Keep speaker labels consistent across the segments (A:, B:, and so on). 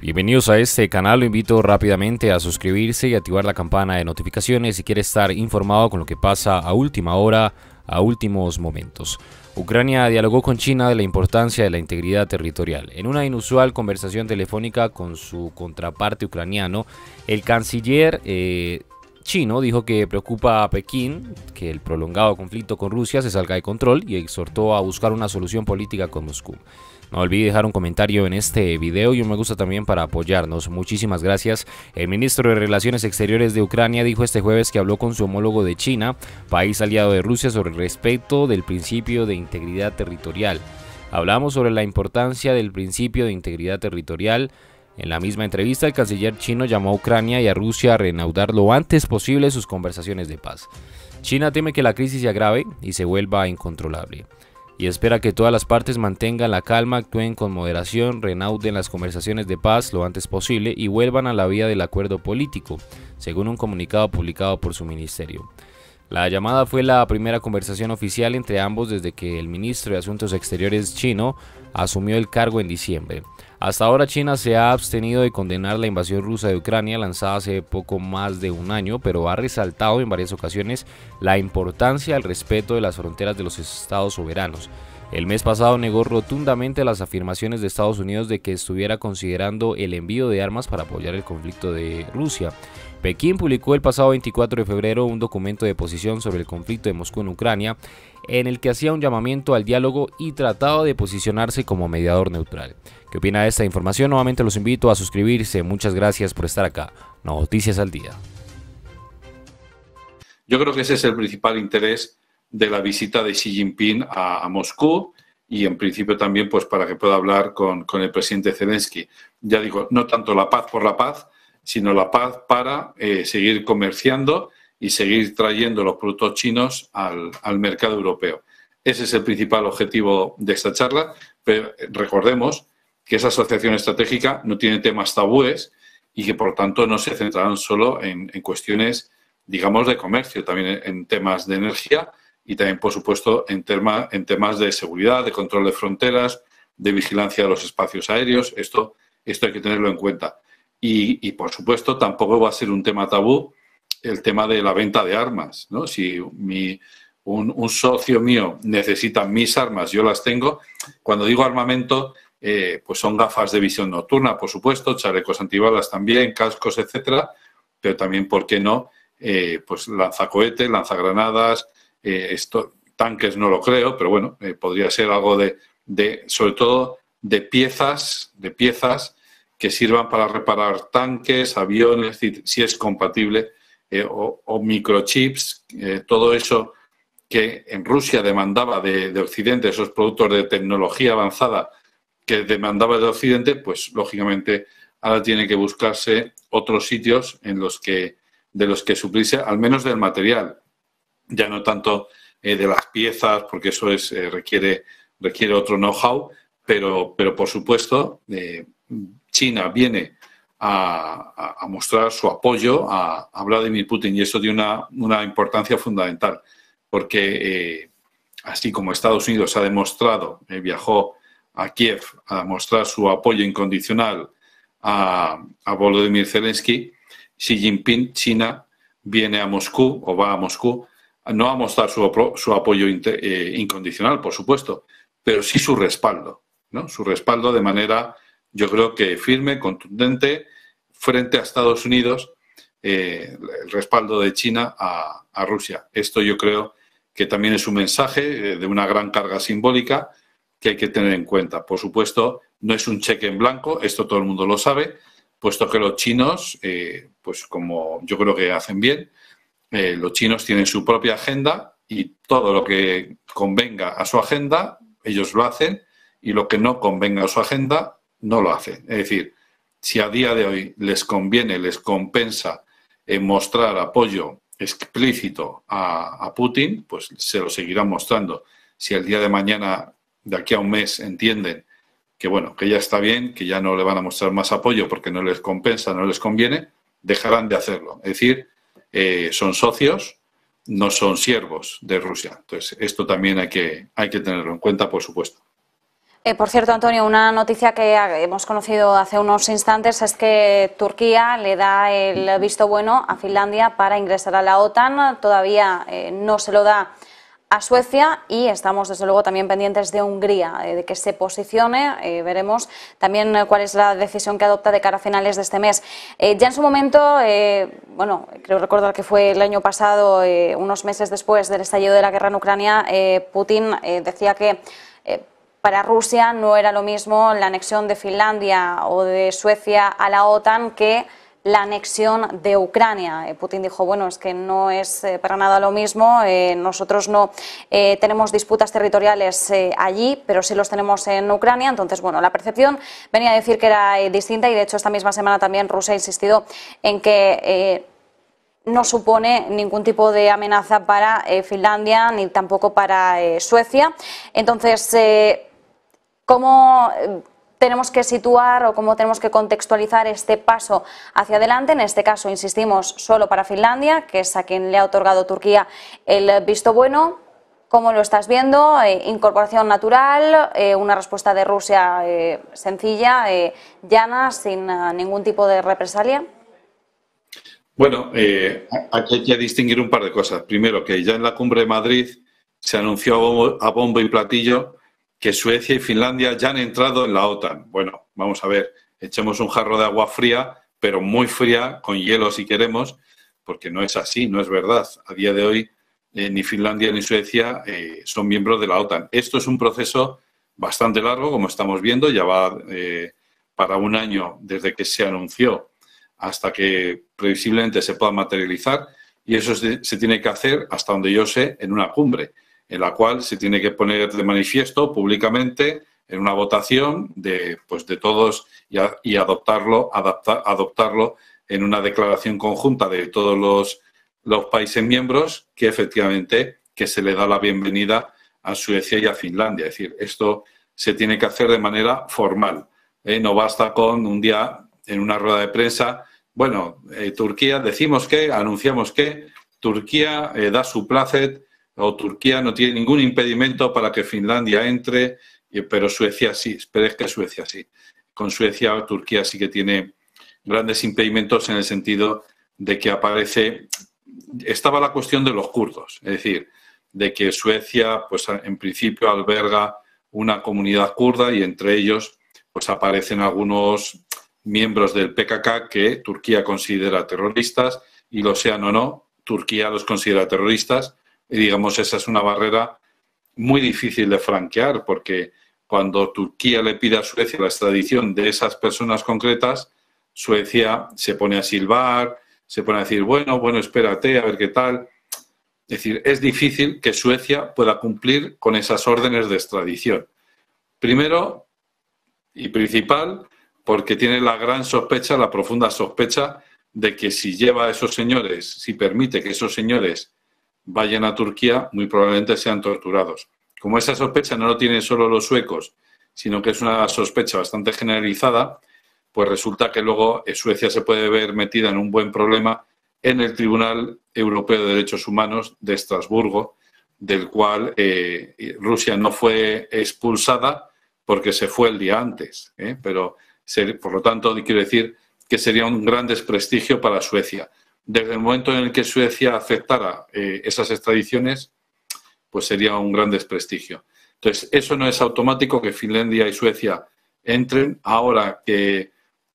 A: Bienvenidos a este canal, lo invito rápidamente a suscribirse y activar la campana de notificaciones si quiere estar informado con lo que pasa a última hora, a últimos momentos. Ucrania dialogó con China de la importancia de la integridad territorial. En una inusual conversación telefónica con su contraparte ucraniano, el canciller... Eh, chino dijo que preocupa a Pekín que el prolongado conflicto con Rusia se salga de control y exhortó a buscar una solución política con Moscú. No olvide dejar un comentario en este video y un me gusta también para apoyarnos. Muchísimas gracias. El ministro de Relaciones Exteriores de Ucrania dijo este jueves que habló con su homólogo de China, país aliado de Rusia, sobre el respeto del principio de integridad territorial. Hablamos sobre la importancia del principio de integridad territorial en la misma entrevista, el canciller chino llamó a Ucrania y a Rusia a reanudar lo antes posible sus conversaciones de paz. China teme que la crisis se agrave y se vuelva incontrolable, y espera que todas las partes mantengan la calma, actúen con moderación, reanuden las conversaciones de paz lo antes posible y vuelvan a la vía del acuerdo político, según un comunicado publicado por su ministerio. La llamada fue la primera conversación oficial entre ambos desde que el ministro de Asuntos Exteriores chino asumió el cargo en diciembre. Hasta ahora China se ha abstenido de condenar la invasión rusa de Ucrania lanzada hace poco más de un año, pero ha resaltado en varias ocasiones la importancia al respeto de las fronteras de los estados soberanos. El mes pasado negó rotundamente las afirmaciones de Estados Unidos de que estuviera considerando el envío de armas para apoyar el conflicto de Rusia. Pekín publicó el pasado 24 de febrero un documento de posición sobre el conflicto de Moscú en Ucrania, en el que hacía un llamamiento al diálogo y trataba de posicionarse como mediador neutral. ¿Qué opina de esta información? Nuevamente los invito a suscribirse. Muchas gracias por estar acá. Noticias al día.
B: Yo creo que ese es el principal interés de la visita de Xi Jinping a, Moscú y en principio también pues para que pueda hablar con, el presidente Zelensky. Ya digo, no tanto la paz por la paz, sino la paz para eh, seguir comerciando y seguir trayendo los productos chinos al, al, mercado europeo. Ese es el principal objetivo de esta charla, pero eh, recordemos que esa asociación estratégica no tiene temas tabúes y que, por tanto, no se centrarán solo en, cuestiones, digamos, de comercio, también en temas de energía y también, por supuesto, en, en temas de seguridad, de control de fronteras, de vigilancia de los espacios aéreos. Esto, esto hay que tenerlo en cuenta. Y, por supuesto, tampoco va a ser un tema tabú el tema de la venta de armas. Si un, socio mío necesita mis armas, yo las tengo. Cuando digo armamento, eh, pues son gafas de visión nocturna, por supuesto, chalecos antibalas también, cascos, etcétera, pero también, ¿por qué no? Eh, pues lanzacohetes, lanzagranadas, eh, esto, tanques no lo creo, pero bueno, podría ser algo de, de, sobre todo, de piezas, de piezas que sirvan para reparar tanques, aviones, si es compatible, o, microchips, todo eso que en Rusia demandaba de, Occidente, esos productos de tecnología avanzada que demandaba de Occidente, pues lógicamente ahora tiene que buscarse otros sitios en los que, de los que suplirse, al menos del material, ya no tanto eh, de las piezas, porque eso es, eh, requiere, requiere otro know-how, pero, pero por supuesto eh, China viene a, mostrar su apoyo a, Vladimir Putin y eso tiene una, una importancia fundamental, porque así como Estados Unidos ha demostrado, viajó a Kiev a mostrar su apoyo incondicional a, Volodymyr Zelensky, Xi Jinping, China, viene a Moscú o va a Moscú, no a mostrar su, su apoyo eh, incondicional, por supuesto, pero sí su respaldo, ¿no? Su respaldo de manera, yo creo que firme, contundente, frente a Estados Unidos, eh, el respaldo de China a Rusia. Esto yo creo que también es un mensaje eh, de una gran carga simbólica que hay que tener en cuenta. Por supuesto, no es un cheque en blanco, esto todo el mundo lo sabe, puesto que los chinos, eh, pues como yo creo que hacen bien, eh, los chinos tienen su propia agenda y todo lo que convenga a su agenda, ellos lo hacen, y lo que no convenga a su agenda, no lo hacen. Es decir, si a día de hoy les conviene, les compensa eh, mostrar apoyo explícito a, a Putin, pues se lo seguirán mostrando. Si el día de mañana de aquí a un mes entienden que bueno, que ya está bien, que ya no le van a mostrar más apoyo porque no les compensa, no les conviene, dejarán de hacerlo. Es decir, eh, son socios, no son siervos de Rusia. Entonces, esto también hay que, hay que tenerlo en cuenta, por supuesto.
C: Eh, por cierto, Antonio, una noticia que hemos conocido hace unos instantes es que Turquía le da el visto bueno a Finlandia para ingresar a la OTAN. Todavía eh, no se lo da a Suecia y estamos desde luego también pendientes de Hungría, eh, de que se posicione. Eh, veremos también eh, cuál es la decisión que adopta de cara a finales de este mes. ya en su momento, bueno, creo recordar que fue el año pasado, unos meses después del estallido de la guerra en Ucrania, Putin decía que para Rusia no era lo mismo la anexión de Finlandia o de Suecia a la OTAN que la anexión de Ucrania. Eh, Putin dijo, bueno, es que no es eh, para nada lo mismo, eh, nosotros no tenemos disputas territoriales allí, pero sí los tenemos en Ucrania. Entonces, bueno, la percepción venía a decir que era distinta y de hecho esta misma semana también Rusia ha insistido en que no supone ningún tipo de amenaza para Finlandia ni tampoco para Suecia. Entonces, ¿cómo tenemos que situar o cómo tenemos que contextualizar este paso hacia adelante. En este caso, insistimos, solo para Finlandia, que es a quien le ha otorgado Turquía el visto bueno. ¿Cómo lo estás viendo? Eh, incorporación natural, eh, una respuesta de Rusia eh, sencilla, llana, sin ah, ningún tipo de represalia.
B: Bueno, aquí hay que distinguir un par de cosas. Primero, que ya en la cumbre de Madrid se anunció a bombo y platillo que Suecia y Finlandia ya han entrado en la OTAN. Bueno, vamos a ver, echemos un jarro de agua fría, pero muy fría, con hielo si queremos, porque no es así, no es verdad. A día de hoy, eh, ni Finlandia ni Suecia eh, son miembros de la OTAN. Esto es un proceso bastante largo, como estamos viendo, ya va eh, para un año desde que se anunció hasta que previsiblemente se pueda materializar, y eso se tiene que hacer, hasta donde yo sé, en una cumbre en la cual se tiene que poner de manifiesto públicamente en una votación de, pues, de todos y, adoptarlo, adoptarlo en una declaración conjunta de todos los, países miembros que efectivamente que se le da la bienvenida a Suecia y a Finlandia. Es decir, esto se tiene que hacer de manera formal. Eh, no basta con un día en una rueda de prensa, bueno, eh, Turquía, decimos que, anunciamos que Turquía eh, da su placet o Turquía no tiene ningún impedimento para que Finlandia entre, pero Suecia sí, pero que Suecia sí. Con Suecia o Turquía sí que tiene grandes impedimentos en el sentido de que aparece, estaba la cuestión de los kurdos, es decir, de que Suecia, pues en principio alberga una comunidad kurda y entre ellos, pues aparecen algunos miembros del PKK que Turquía considera terroristas y lo sean o no, Turquía los considera terroristas y digamos, esa es una barrera muy difícil de franquear, porque cuando Turquía le pide a Suecia la extradición de esas personas concretas, Suecia se pone a silbar, se pone a decir, bueno, bueno, espérate, a ver qué tal. Es decir, es difícil que Suecia pueda cumplir con esas órdenes de extradición. Primero y principal, porque tiene la gran sospecha, la profunda sospecha de que si lleva a esos señores, si permite que esos señores vayan a Turquía, muy probablemente sean torturados. Como esa sospecha no lo tienen solo los suecos, sino que es una sospecha bastante generalizada, pues resulta que luego Suecia se puede ver metida en un buen problema en el Tribunal Europeo de Derechos Humanos de Estrasburgo, del cual eh, Rusia no fue expulsada porque se fue el día antes. ¿eh? Pero, por lo tanto, quiero decir que sería un gran desprestigio para Suecia desde el momento en el que Suecia aceptara eh, esas extradiciones, pues sería un gran desprestigio. Entonces, eso no es automático que Finlandia y Suecia entren. Ahora que,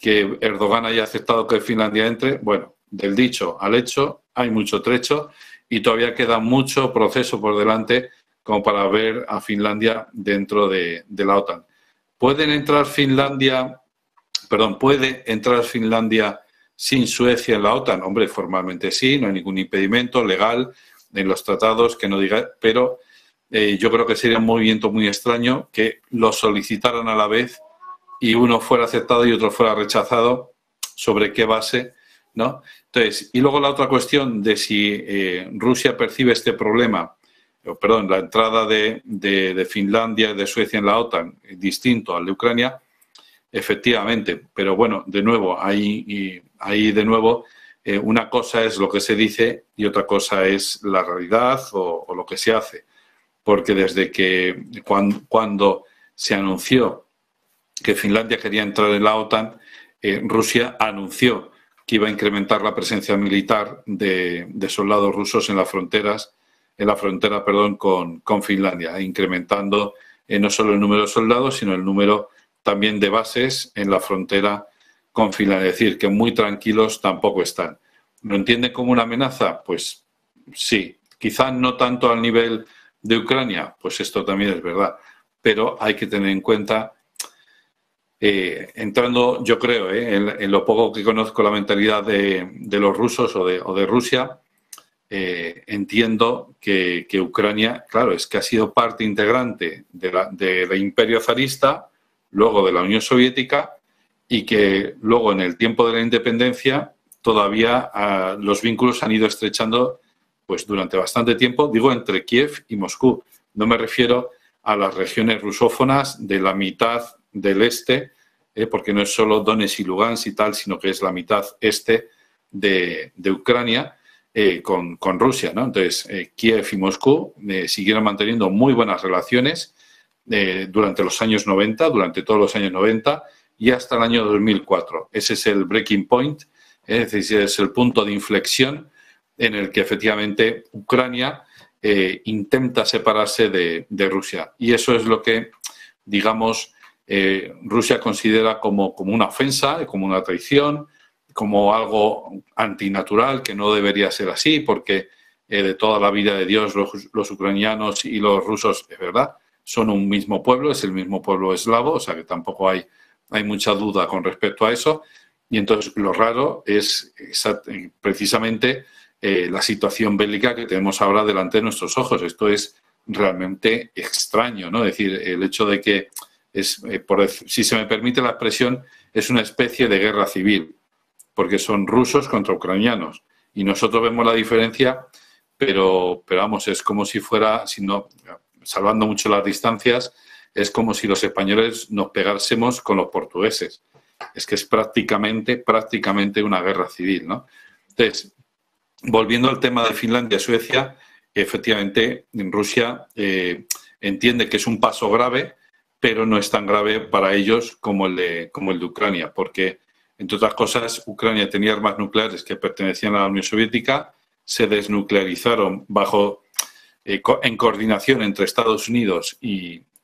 B: Erdogan haya aceptado que Finlandia entre, bueno, del dicho al hecho hay mucho trecho y todavía queda mucho proceso por delante como para ver a Finlandia dentro de, la OTAN. ¿Pueden entrar Finlandia, perdón, puede entrar Finlandia sin Suecia en la OTAN? Hombre, formalmente sí, no hay ningún impedimento legal en los tratados que no diga, pero eh, yo creo que sería un movimiento muy extraño que lo solicitaran a la vez y uno fuera aceptado y otro fuera rechazado, sobre qué base, ¿no? Entonces, y luego la otra cuestión de si eh, Rusia percibe este problema, perdón, la entrada de, de, de Finlandia y de Suecia en la OTAN, eh, distinto al de Ucrania, efectivamente, pero bueno, de nuevo, ahí ahí de nuevo, eh, una cosa es lo que se dice y otra cosa es la realidad o, lo que se hace. Porque desde que cuando, se anunció que Finlandia quería entrar en la OTAN, eh, Rusia anunció que iba a incrementar la presencia militar de, soldados rusos en las fronteras, en la frontera, perdón, con, Finlandia, incrementando eh, no solo el número de soldados, sino el número también de bases en la frontera con decir, que muy tranquilos tampoco están. ¿Lo entienden como una amenaza? Pues sí. Quizá no tanto al nivel de Ucrania, pues esto también es verdad. Pero hay que tener en cuenta, eh, entrando, yo creo, eh, en, lo poco que conozco la mentalidad de, los rusos o de, Rusia, eh, entiendo que, Ucrania, claro, es que ha sido parte integrante del imperio zarista, luego de la Unión Soviética y que luego en el tiempo de la independencia todavía ah, los vínculos han ido estrechando pues durante bastante tiempo, digo entre Kiev y Moscú. No me refiero a las regiones rusófonas de la mitad del este, eh, porque no es solo Donetsk y Lugansk y tal, sino que es la mitad este de, Ucrania eh, con, con, Rusia. ¿no? Entonces, eh, Kiev y Moscú siguieron manteniendo muy buenas relaciones durante los años 90, durante todos los años 90 y hasta el año 2004. Ese es el breaking point, es decir, es el punto de inflexión en el que efectivamente Ucrania eh, intenta separarse de, de, Rusia. Y eso es lo que, digamos, eh, Rusia considera como, como una ofensa, como una traición, como algo antinatural, que no debería ser así, porque eh, de toda la vida de Dios los, ucranianos y los rusos, es verdad, son un mismo pueblo, es el mismo pueblo eslavo, o sea que tampoco hay hay mucha duda con respecto a eso. Y entonces lo raro es eh, precisamente eh, la situación bélica que tenemos ahora delante de nuestros ojos. Esto es realmente extraño, ¿no? Es decir, el hecho de que, es, eh, si se me permite la expresión, es una especie de guerra civil, porque son rusos contra ucranianos. Y nosotros vemos la diferencia, pero, pero vamos, es como si fuera, si salvando mucho las distancias, es como si los españoles nos pegásemos con los portugueses. Es que es prácticamente, prácticamente una guerra civil, ¿no? Entonces, volviendo al tema de Finlandia y Suecia, efectivamente Rusia eh, entiende que es un paso grave, pero no es tan grave para ellos como el de, como el de Ucrania, porque, entre otras cosas, Ucrania tenía armas nucleares que pertenecían a la Unión Soviética, se desnuclearizaron bajo eh, en coordinación entre Estados Unidos y,